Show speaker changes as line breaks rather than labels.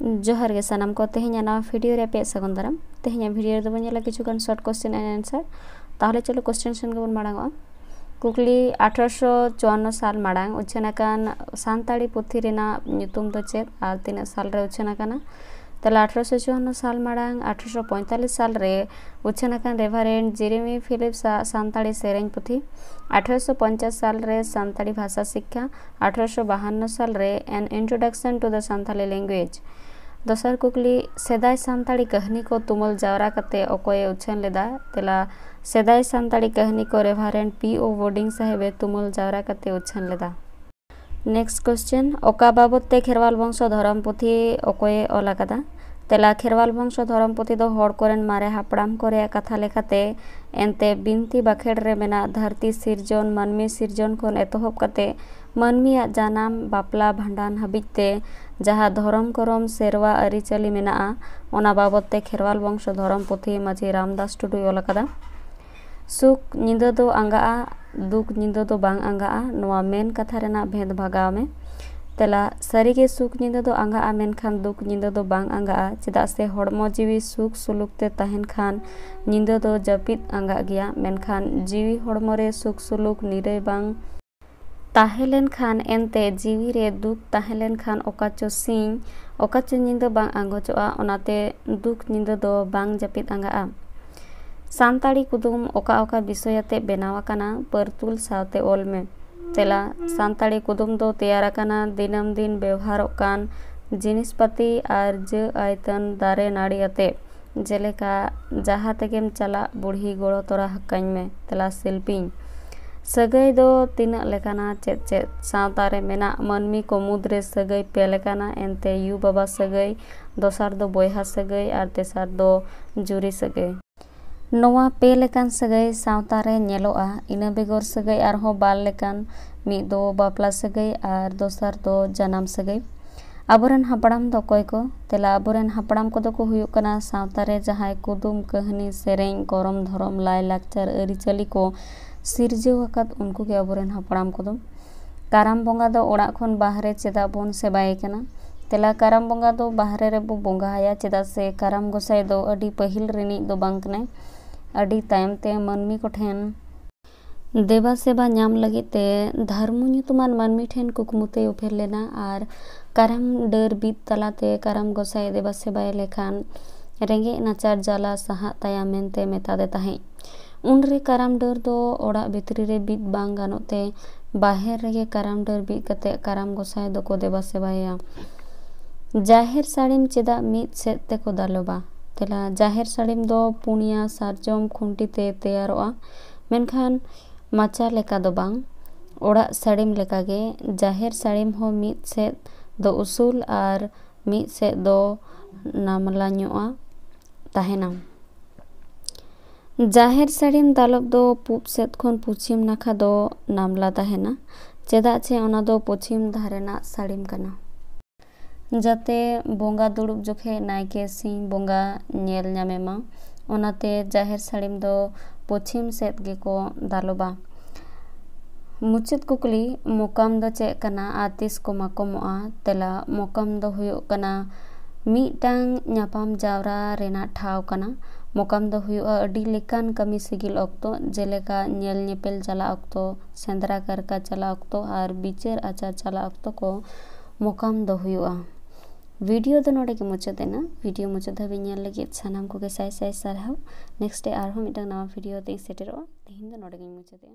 ᱡᱚᱦᱟᱨ ᱜᱮ ᱥᱟᱱᱟᱢ ᱠᱚ ᱛᱮᱦᱮᱧᱟᱜ ᱱᱟᱣᱟ ᱵᱷᱤᱰᱤᱭᱳ ᱨᱮ ᱟᱯᱮᱭᱟᱜ ᱥᱟᱹᱜᱩᱱ ᱫᱟᱨᱟᱢ ᱛᱮᱦᱮᱧᱟᱜ ᱵᱷᱤᱰᱤᱭᱳ ᱨᱮᱫᱚ ᱵᱚᱱ ᱧᱮᱞᱟ ᱠᱤᱪᱷᱩ ᱜᱟᱱ ᱥᱚᱨᱴ ᱠᱚᱥᱪᱮᱱ ᱮᱱ ᱟᱱᱥᱟᱨ ᱛᱟᱦᱞᱮ ᱪᱚᱞᱚ ᱠᱚᱥᱪᱮᱱ ᱥᱮᱱ ᱜᱮᱵᱚᱱ ᱢᱟᱲᱟᱝᱚᱜᱼᱟ ᱠᱩᱠᱞᱤ ᱟᱴᱷᱨᱚᱥᱚ ᱪᱩᱣᱟᱱᱱᱚ ᱥᱟᱞ ᱢᱟᱲᱟᱝ ᱩᱪᱷᱟᱹᱱ ᱟᱠᱟᱱ ᱥᱟᱱᱛᱟᱲᱤ ᱯᱩᱛᱷᱤ ᱨᱮᱱᱟᱜ ᱧᱩᱛᱩᱢ ᱫᱚ ᱪᱮᱫ ᱟᱨ ᱛᱤᱱᱟᱹᱜ ᱥᱟᱞᱨᱮ ᱩᱪᱷᱟᱹᱱ ᱟᱠᱟᱱᱟ अठारश चौवन साल मांग अठारश पैंतालिस साल उच्छनाखान रेभारेन्ड जिरिमी फिलीप सानता सेरे पुथी अठारश पंचाश साल सानी भाषा शिक्षा अठारश बहान्न साल एन इंट्रोडक्शन टू द सानी लैंगुएज दसार कुकली सेदाय सानी कहनी को तुम जावरा करते अकोए उच्छन लेदा तेला सेदाय सानी कहनी को रेभारेन्ड पी ओ वोडिंग साहेबे तुम जावरा करते उच्छन लेदा ᱱᱮᱠᱥᱴ ᱠᱚᱥᱪᱮᱱ ᱚᱠᱟ ᱵᱟᱵᱚᱫ ᱛᱮ ᱠᱷᱮᱨᱣᱟᱞ ᱵᱚᱝᱥᱚ ᱫᱷᱚᱨᱚᱢ ᱯᱩᱛᱷᱤ ᱚᱠᱚᱭᱮ ᱚᱞ ᱟᱠᱟᱫᱟ ᱛᱮᱞᱟ ᱠᱷᱮᱨᱣᱟᱞ ᱵᱚᱝᱥᱚ ᱫᱷᱚᱨᱚᱢ ᱯᱩᱛᱷᱤ ᱫᱚ ᱦᱚᱲ ᱠᱚᱨᱮᱱ ᱢᱟᱨᱮ ᱦᱟᱯᱲᱟᱢ ᱠᱚ ᱨᱮᱭᱟᱜ ᱠᱟᱛᱷᱟ ᱞᱮᱠᱟᱛᱮ ᱮᱱᱛᱮ ᱵᱤᱱᱛᱤ ᱵᱟᱸᱠᱷᱮᱲ ᱨᱮ ᱢᱮᱱᱟᱜ ᱫᱷᱟᱹᱨᱛᱤ ᱥᱤᱨᱡᱚᱱ ᱢᱟᱹᱱᱢᱤ ᱥᱤᱨᱡᱚᱱ ᱠᱷᱚᱱ ᱮᱛᱚᱦᱚᱵ ᱠᱟᱛᱮ ᱢᱟᱹᱱᱢᱤᱭᱟᱜ ᱡᱟᱱᱟᱢ ᱵᱟᱯᱞᱟ ᱵᱷᱟᱸᱰᱟᱱ ᱦᱟᱹᱵᱤᱡ ᱛᱮ ᱡᱟᱦᱟᱸ ᱫᱷᱚᱨᱚᱢ ᱠᱚᱨᱚᱢ ᱥᱮᱨᱣᱟ ᱟᱹᱨᱤᱪᱟᱹᱞᱤ ᱢᱮᱱᱟᱜᱼᱟ ᱚᱱᱟ ᱵᱟᱵᱚᱫ ᱛᱮ ᱠᱷᱮᱨᱣᱟᱞ ᱵᱚᱝᱥᱚ ᱫᱷᱚᱨᱚᱢ ᱯᱩᱛᱷᱤ ᱢᱟᱹᱡᱷᱤ ᱨᱟᱢᱫᱟᱥ ᱴᱩᱰᱩᱭ ᱚᱞ ᱟᱠᱟᱫᱟ सुख निंदा दो अंगा दुख निंदा दो बांग अंगा नवा मेन कथा रेना भेद भागा में तेला सारी के सुख निंदा दो अंगा मेन खान दुख निंदा दो बांग अंगा चेदा से हड़मो जीवी सुख सुलुक ते तहन खान निंदा दो जपित आंगा गया मेन खान जीवी हड़मो रे सुख सुलुक निरे बांग तहलेन खान एनते जीवी रे दुख तहलेन खान ओकाचो सिंह ओकाचो निंदा बांग अंगोचो आ उनाते दुख निंदा दो बांग जपित अंगा सानी कुदूम विषय ते बनावना पर्तुल साथ ओलमे तेला सानी कुदूम तैयार दिनम दिन व्यवहार कान जिनिस पति और ज आयतन दारे नाड़ी अते जेलेका जहाँ तेम चला बुढ़ी गड़ो तोरा हकन में तेला शिल्पी सगई दो तीना चे चेत सातारे मेना मनमी को मुद्रे सगई पेलेकाना एनते यू बाबा सगई दोसार दो बहा सगई और तेसार दो जुरी सगई नवा पे सगै सातारे नलोगा सगै और बालकान मीद बापला सगै और दसार दो जनाम सगै अब हपड़ाम को तेला अब हपड़ाम को सातारे जहाँ कुदूम कहानी सेरें गरम धरम लाई लाचार आरीचाली को सिरजाद उनको अब हपड़ाम को कारम बंगा दो चेदा बन सेबाइन तेला कारम बंगा दो बो बंगा चेदा से कारम गसाई पहिल रिनी दो बांकने मानमी को देवा सेवा नाम लगे धर्मुतमान मानमी ठेन कुकमुत उफेर लेना और कारम डर बीत तलाते कारम गसाए देवा सेवा लेखान रेगे नाचार जला सहा मतदे तहे उनरे कारम डर भित्री रे बीत बानते बाहर रेगे कारम डर बीत कारम गसाए दो देवा सेवाया जाहिर साड़ीम चेदा मित सेको दालोबा ᱫᱮᱞᱟ ᱡᱟᱦᱮᱨ ᱥᱟᱹᱲᱤᱢ ᱫᱚ ᱯᱩᱱᱭᱟ ᱥᱟᱨᱡᱚᱢ ᱠᱷᱩᱱᱴᱤ ᱛᱮ ᱛᱮᱭᱟᱨᱚᱜᱼᱟ ᱢᱮᱱᱠᱷᱟᱱ ᱢᱟᱪᱟ ᱞᱮᱠᱟ ᱫᱚ ᱵᱟᱝ ᱚᱲᱟᱜ ᱥᱟᱹᱲᱤᱢ ᱞᱮᱠᱟᱜᱮ ᱡᱟᱦᱮᱨ ᱥᱟᱹᱲᱤᱢ ᱦᱚᱸ ᱢᱤᱫ ᱥᱮᱫ ᱫᱚ ᱩᱥᱩᱞ ᱟᱨ ᱢᱤᱫ ᱥᱮᱫ ᱫᱚ ᱱᱟᱢᱞᱟ ᱧᱚᱜᱼᱟ ᱛᱟᱦᱮᱱᱟ ᱡᱟᱦᱮᱨ ᱥᱟᱹᱲᱤᱢ ᱫᱟᱞᱚᱵ ᱫᱚ ᱯᱩᱵ ᱥᱮᱫ ᱠᱷᱚᱱ ᱯᱚᱪᱷᱤᱢ ᱱᱟᱠᱷᱟ ᱫᱚ ᱱᱟᱢᱞᱟ ᱛᱟᱦᱮᱱᱟ ᱪᱮᱫᱟᱜ ᱪᱮ ᱚᱱᱟ ᱫᱚ ᱯᱚᱪᱷᱤᱢ ᱫᱷᱟᱨᱮᱱᱟᱜ ᱥᱟᱹᱲᱤᱢ ᱠᱟᱱᱟ जाते बंगा दुड़ब जखे नायके सिंह बंगा नेल जाहिर साड़ीम दो पश्चिम सेद के को दालोबा मुचाद कुकली मकाम चेकना तीस को माकम तेला मकाम मीटांग नापाम जावरा ठावना मकाम कमी सिगिल अक्त जेलेका नेलपेल चला अक्त सेंद्रा कारका चला अक्त और बीचर आचार चला अक्त को मकाम दो हुआ ভিডিও দ নোড কি মুছতে না ভিডিও মুছতে ভি ন লাগি ছনাম কো কে সাই সাই সারাহ নেক্সট ডে আর হ মিটা নয়া ভিডিও তে সেট র তেহি দ নোড কি মুছতে